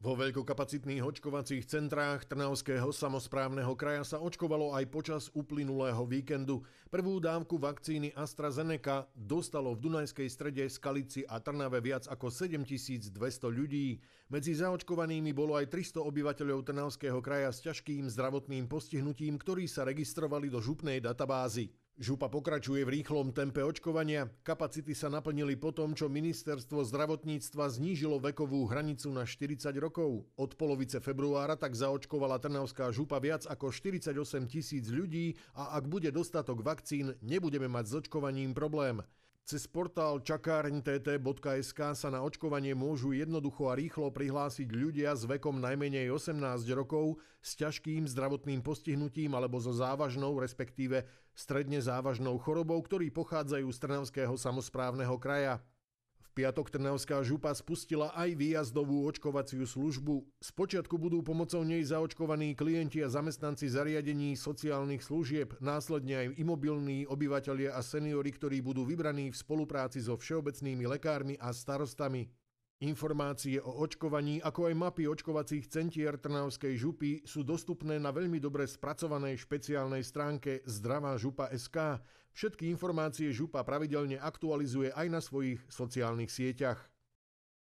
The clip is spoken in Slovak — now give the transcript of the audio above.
Vo veľkokapacitných očkovacích centrách Trnavského samozprávneho kraja sa očkovalo aj počas uplynulého víkendu. Prvú dávku vakcíny AstraZeneca dostalo v Dunajskej strede Skalici a Trnave viac ako 7200 ľudí. Medzi zaočkovanými bolo aj 300 obyvateľov Trnavského kraja s ťažkým zdravotným postihnutím, ktorí sa registrovali do župnej databázy. Župa pokračuje v rýchlom tempe očkovania. Kapacity sa naplnili po tom, čo ministerstvo zdravotníctva znížilo vekovú hranicu na 40 rokov. Od polovice februára tak zaočkovala Trnavská župa viac ako 48 tisíc ľudí a ak bude dostatok vakcín, nebudeme mať s očkovaním problém. Cez portál čakárňtt.sk sa na očkovanie môžu jednoducho a rýchlo prihlásiť ľudia s vekom najmenej 18 rokov s ťažkým zdravotným postihnutím alebo so závažnou, respektíve stredne závažnou chorobou, ktorí pochádzajú z Trnavského samozprávneho kraja piatok Trnavská župa spustila aj výjazdovú očkovaciu službu. Spočiatku budú pomocou nej zaočkovaní klienti a zamestnanci zariadení sociálnych služieb, následne aj imobilní obyvateľia a seniory, ktorí budú vybraní v spolupráci so všeobecnými lekármi a starostami. Informácie o očkovaní, ako aj mapy očkovacích centier Trnavskej župy sú dostupné na veľmi dobre spracovanej špeciálnej stránke Zdravá župa SK. Všetky informácie župa pravidelne aktualizuje aj na svojich sociálnych sieťach.